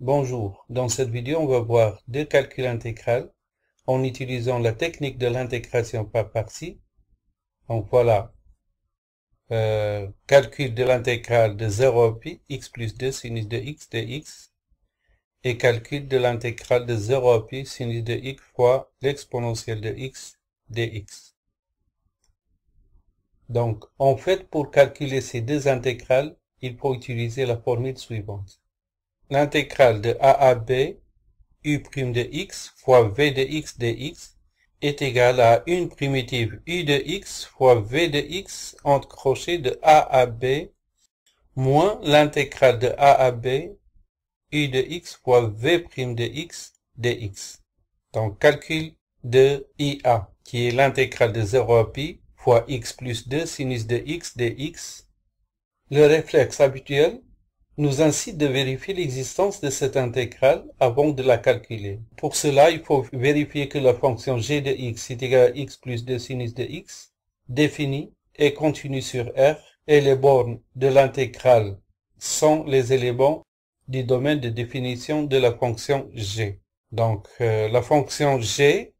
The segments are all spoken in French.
Bonjour, dans cette vidéo on va voir deux calculs intégrales en utilisant la technique de l'intégration par partie. Donc voilà, euh, calcul de l'intégrale de 0 à pi, x plus 2 sinus de x dx, et calcul de l'intégrale de 0 à pi sinus de x fois l'exponentielle de x dx. Donc en fait pour calculer ces deux intégrales, il faut utiliser la formule suivante. L'intégrale de a à b u' de x fois v de x dx est égale à une primitive u de x fois v de x entre crochets de a à b moins l'intégrale de a à b u de x fois v' de x dx. Donc calcul de ia qui est l'intégrale de 0 à pi fois x plus 2 sinus de x dx. Le réflexe habituel nous incite de vérifier l'existence de cette intégrale avant de la calculer. Pour cela, il faut vérifier que la fonction g de x est égale à x plus 2 sinus de x définie et continue sur R et les bornes de l'intégrale sont les éléments du domaine de définition de la fonction g. Donc euh, la fonction g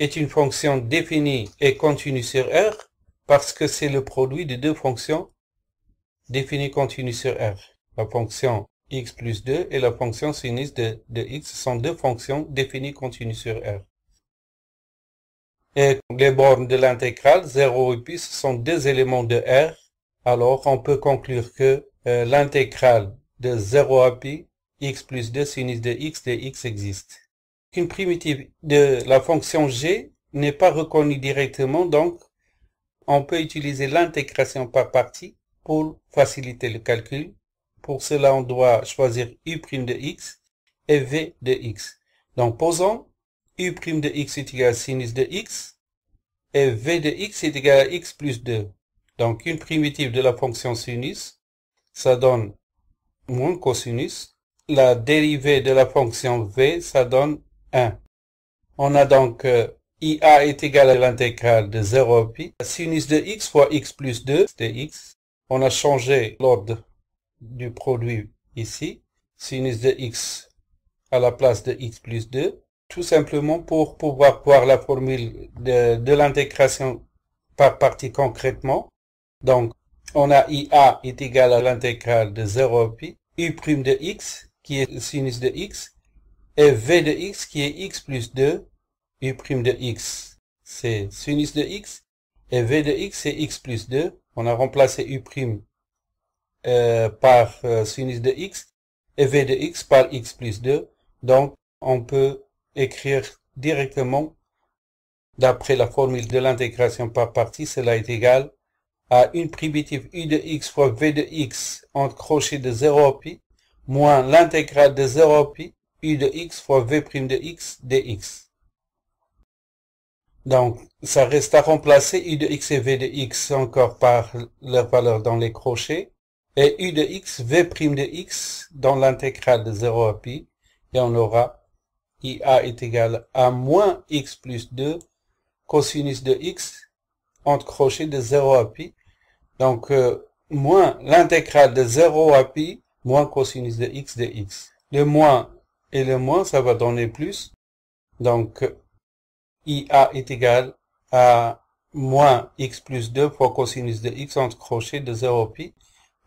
est une fonction définie et continue sur R parce que c'est le produit de deux fonctions définies continues sur R. La fonction x plus 2 et la fonction sinus de, x sont deux fonctions définies continues sur R. Et les bornes de l'intégrale 0 et pi sont deux éléments de R. Alors on peut conclure que euh, l'intégrale de 0 à pi x plus 2 sinus de x de x existe. Une primitive de la fonction g n'est pas reconnue directement, donc on peut utiliser l'intégration par partie pour faciliter le calcul pour cela, on doit choisir u' de x et v de x. Donc, posons u' de x est égal à sinus de x et v de x est égal à x plus 2. Donc, une primitive de la fonction sinus, ça donne moins cosinus. La dérivée de la fonction v, ça donne 1. On a donc euh, I IA est égal à l'intégrale de 0 à pi, sinus de x fois x plus 2 de x. On a changé l'ordre du produit ici, sinus de x à la place de x plus 2, tout simplement pour pouvoir voir la formule de, l'intégration par partie concrètement. Donc, on a IA est égal à l'intégrale de 0 pi, U' de x, qui est sinus de x, et V de x, qui est x plus 2, U' de x, c'est sinus de x, et V de x, c'est x plus 2. On a remplacé U' Euh, par euh, sinus de x et v de x par x plus 2. Donc, on peut écrire directement, d'après la formule de l'intégration par partie, cela est égal à une primitive u de x fois v de x entre crochets de 0 pi moins l'intégrale de 0 pi u de x fois v' prime de x dx. Donc, ça reste à remplacer u de x et v de x encore par leur valeur dans les crochets et u de x, v' prime de x dans l'intégrale de 0 à pi, et on aura ia est égal à moins x plus 2 cosinus de x entre crochets de 0 à pi. Donc, euh, moins l'intégrale de 0 à pi moins cosinus de x de x. Le moins et le moins, ça va donner plus. Donc, ia est égal à moins x plus 2 fois cosinus de x entre crochets de 0 à pi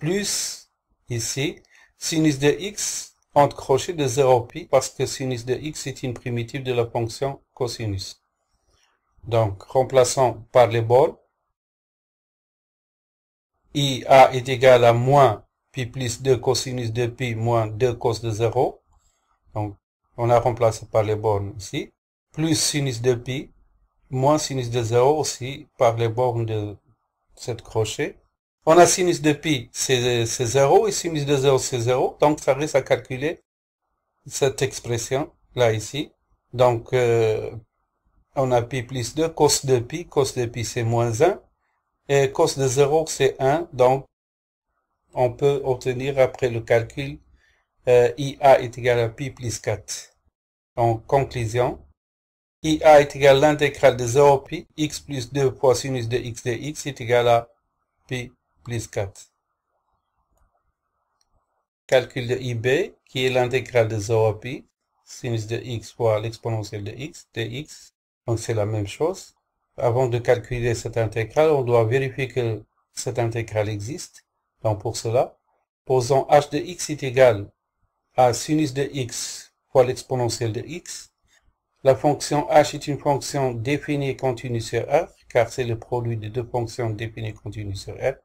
plus ici, sinus de x entre crochets de 0pi, parce que sinus de x est une primitive de la fonction cosinus. Donc, remplaçons par les bornes. IA est égal à moins pi plus 2 cosinus de pi moins 2 cos de 0. Donc, on a remplacé par les bornes ici. Plus sinus de pi moins sinus de 0 aussi par les bornes de cette crochet. On a sinus de pi, c'est 0, et sinus de 0, c'est 0. Donc, ça reste à calculer cette expression, là, ici. Donc, euh, on a pi plus 2, cos de pi, cos de pi, c'est moins 1. Et cos de 0, c'est 1. Donc, on peut obtenir, après le calcul, euh, IA est égal à pi plus 4. En conclusion, IA est égal à l'intégrale de 0 pi, x plus 2 fois sinus de x de x est égal à pi plus 4. Calcul de IB, qui est l'intégrale de à pi, sinus de x fois l'exponentielle de x, dx, donc c'est la même chose. Avant de calculer cette intégrale, on doit vérifier que cette intégrale existe. Donc pour cela, posons h de x est égal à sinus de x fois l'exponentielle de x. La fonction h est une fonction définie continue sur R, car c'est le produit de deux fonctions définies continues sur R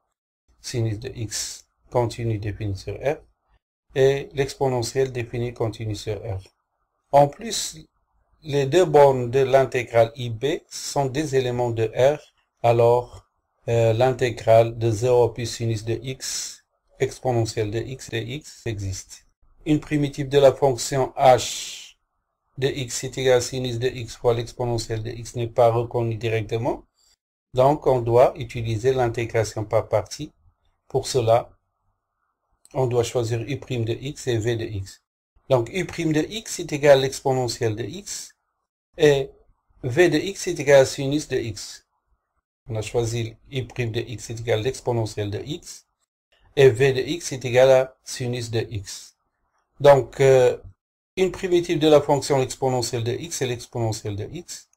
sinus de x continue définie sur R, et l'exponentielle définie continue sur R. En plus, les deux bornes de l'intégrale IB sont des éléments de R, alors euh, l'intégrale de 0 plus sinus de x exponentielle de x x, existe. Une primitive de la fonction h de x est égale à sinus de x fois l'exponentielle de x n'est pas reconnue directement, donc on doit utiliser l'intégration par partie pour cela, on doit choisir u' de x et v de x. Donc u' de x est égal à l'exponentielle de x et v de x est égal à sinus de x. On a choisi u' de x est égal à l'exponentielle de x et v de x est égal à sinus de x. Donc, euh, une primitive de la fonction exponentielle de x est l'exponentielle de x.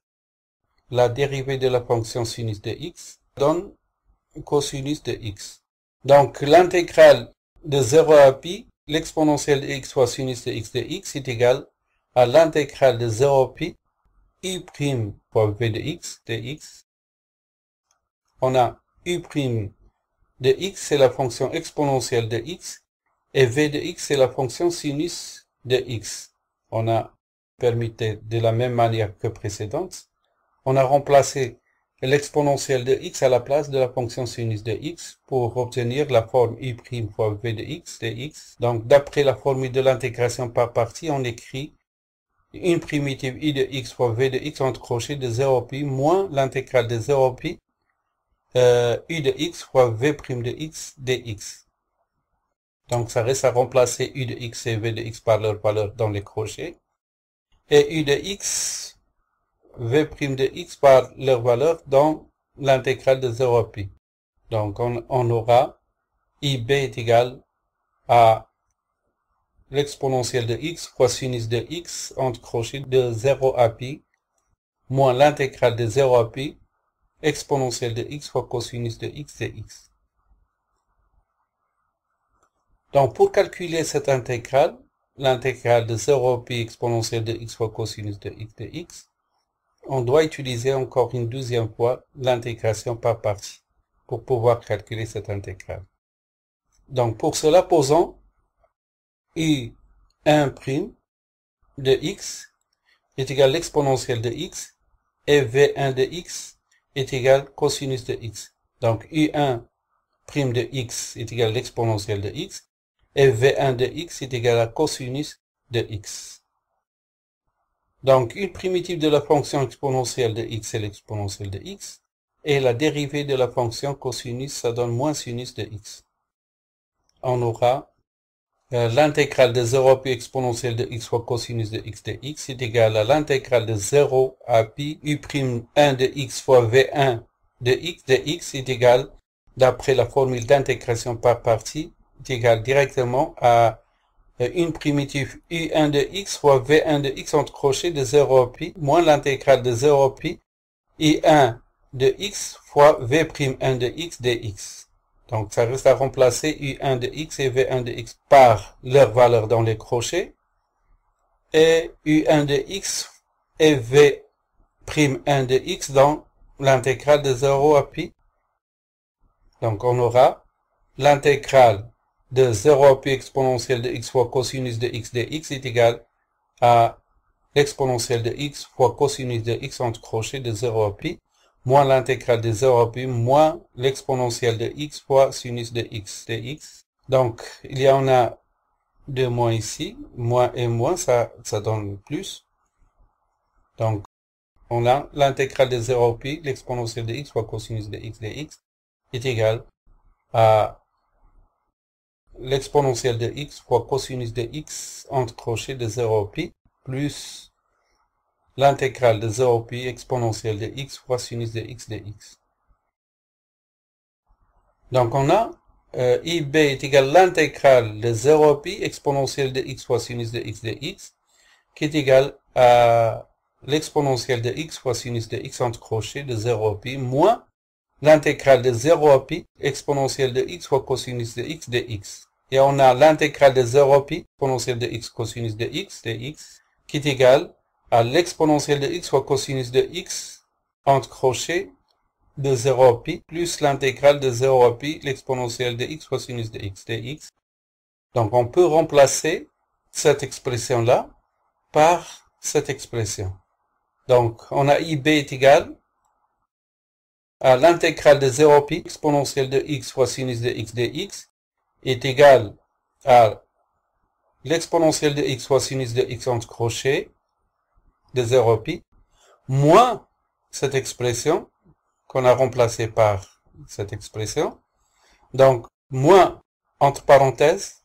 La dérivée de la fonction sinus de x donne cosinus de x. Donc, l'intégrale de 0 à pi, l'exponentielle de x fois sinus de x de x est égale à l'intégrale de 0 à pi, u' fois v de x de x. On a u' de x, c'est la fonction exponentielle de x, et v de x, c'est la fonction sinus de x. On a permis de la même manière que précédente. On a remplacé l'exponentielle de x à la place de la fonction sinus de x pour obtenir la forme u' fois v de x dx. Donc d'après la formule de l'intégration par partie, on écrit une primitive u de x fois v de x entre crochets de 0pi moins l'intégrale de 0pi u de x fois v' prime de x dx. Donc ça reste à remplacer u de x et v de x par leur valeur dans les crochets. Et u de x v' de x par leur valeur dans l'intégrale de 0 à pi. Donc on, aura ib est égal à l'exponentielle de x fois sinus de x entre crochets de 0 à pi moins l'intégrale de 0 à pi exponentielle de x fois cosinus de x x. Donc pour calculer cette intégrale, l'intégrale de 0 à pi exponentielle de x fois cosinus de x de x on doit utiliser encore une douzième fois l'intégration par partie pour pouvoir calculer cette intégrale. Donc pour cela, posons u 1 de x est égal à l'exponentielle de x et V1 de x est égal à cosinus de x. Donc U1' de x est égal à l'exponentielle de x et V1 de x est égal à cosinus de x. Donc, une primitive de la fonction exponentielle de x est l'exponentielle de x, et la dérivée de la fonction cosinus, ça donne moins sinus de x. On aura euh, l'intégrale de 0 à pi exponentielle de x fois cosinus de x de x est égale à l'intégrale de 0 à pi u'1 de x fois v1 de x de x est égal, d'après la formule d'intégration par partie, est égale directement à une primitive u1 de x fois v1 de x entre crochets de 0pi à moins l'intégrale de 0pi u 1 de x fois v'1 de x dx. Donc ça reste à remplacer u1 de x et v1 de x par leur valeur dans les crochets. Et u1 de x et v'1 de x dans l'intégrale de 0 à pi. Donc on aura l'intégrale de 0 à pi exponentielle de x fois cosinus de x dx est égal à l'exponentielle de x fois cosinus de x entre crochets de 0 à pi moins l'intégrale de 0 à pi moins l'exponentielle de x fois sinus de x dx. Donc, il y en a deux moins ici, moins et moins, ça, ça donne plus. Donc, on a l'intégrale de 0 à pi, l'exponentielle de x fois cosinus de x dx est égal à l'exponentielle de x fois cosinus de x entre crochets de 0pi plus l'intégrale de 0pi exponentielle de x fois sinus de x de x. Donc on a ib est égal à l'intégrale de 0pi exponentielle de x fois sinus de x de x qui est égal à l'exponentielle de x fois sinus de x entre crochets de 0pi moins l'intégrale de 0 pi exponentielle de x fois cosinus de x de x. Et on a l'intégrale de 0 pi, exponentielle de x cosinus de x, dx qui est égale à l'exponentielle de x fois cosinus de x, entre crochets, de 0 pi, plus l'intégrale de 0 pi, l'exponentielle de x fois sinus de x, dx. Donc on peut remplacer cette expression-là par cette expression. Donc on a ib est égal à l'intégrale de 0 pi exponentielle de x fois sinus de x dx est égal à l'exponentielle de x fois sinus de x entre crochets de 0pi moins cette expression qu'on a remplacée par cette expression. Donc, moins, entre parenthèses,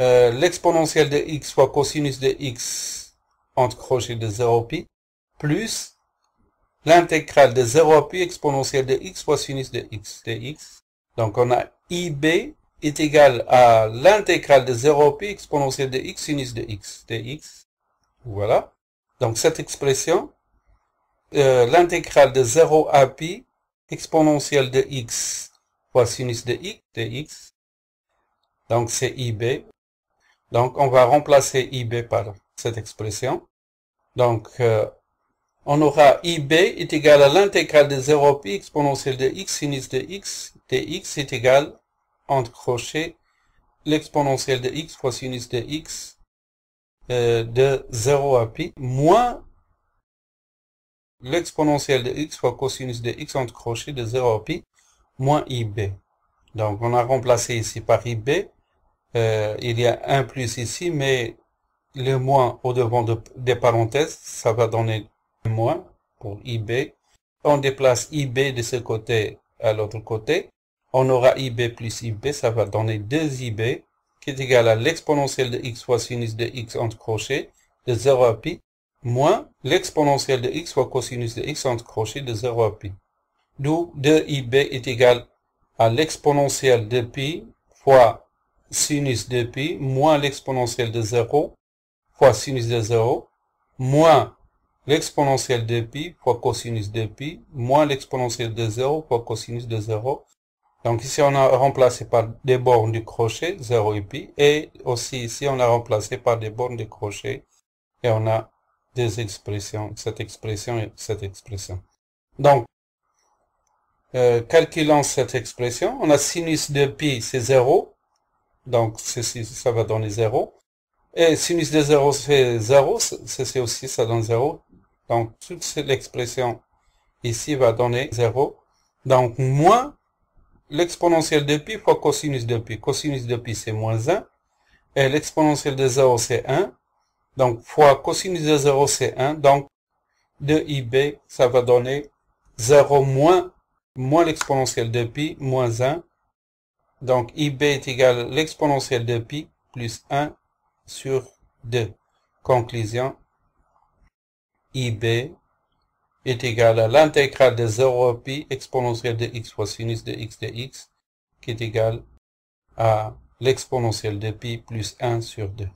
euh, l'exponentielle de x fois cosinus de x entre crochets de 0pi plus l'intégrale de 0pi exponentielle de x fois sinus de x dx. Donc, on a ib est égal à l'intégrale de 0pi exponentielle de x sinus de x dx. Voilà. Donc cette expression, euh, l'intégrale de 0 à pi exponentielle de x fois sinus de x dx. Donc c'est ib. Donc on va remplacer ib par cette expression. Donc euh, on aura ib est égal à l'intégrale de 0 pi exponentielle de x sinus de x dx est égal entre crochets, l'exponentielle de x fois sinus de x euh, de 0 à pi, moins l'exponentielle de x fois cosinus de x entre crochets de 0 à pi, moins ib. Donc on a remplacé ici par ib, euh, il y a un plus ici, mais le moins au devant des parenthèses, ça va donner moins pour ib. On déplace ib de ce côté à l'autre côté on aura IB plus IB, ça va donner 2IB, qui est égal à l'exponentielle de x fois sinus de x entre crochets de 0 à pi, moins l'exponentielle de x fois cosinus de x entre crochets de 0 à pi. D'où 2IB est égal à l'exponentielle de pi fois sinus de pi moins l'exponentielle de 0 fois sinus de 0 moins l'exponentielle de pi fois cosinus de pi moins l'exponentielle de 0 fois cosinus de 0 donc ici, on a remplacé par des bornes du crochet, 0 et pi. Et aussi ici, on a remplacé par des bornes du crochet. Et on a des expressions, cette expression et cette expression. Donc, euh, calculons cette expression. On a sinus de pi, c'est 0. Donc, ceci, ça va donner 0. Et sinus de 0, c'est 0. Ceci aussi, ça donne 0. Donc, toute l'expression ici va donner 0. Donc, moins l'exponentielle de pi fois cosinus de pi. Cosinus de pi, c'est moins 1. Et l'exponentielle de 0, c'est 1. Donc, fois cosinus de 0, c'est 1. Donc, de IB, ça va donner 0 moins, moins l'exponentielle de pi, moins 1. Donc, IB est égal à l'exponentielle de pi plus 1 sur 2. Conclusion, IB est égal à l'intégrale de 0 pi exponentielle de x fois sinus de x de x, qui est égal à l'exponentielle de pi plus 1 sur 2.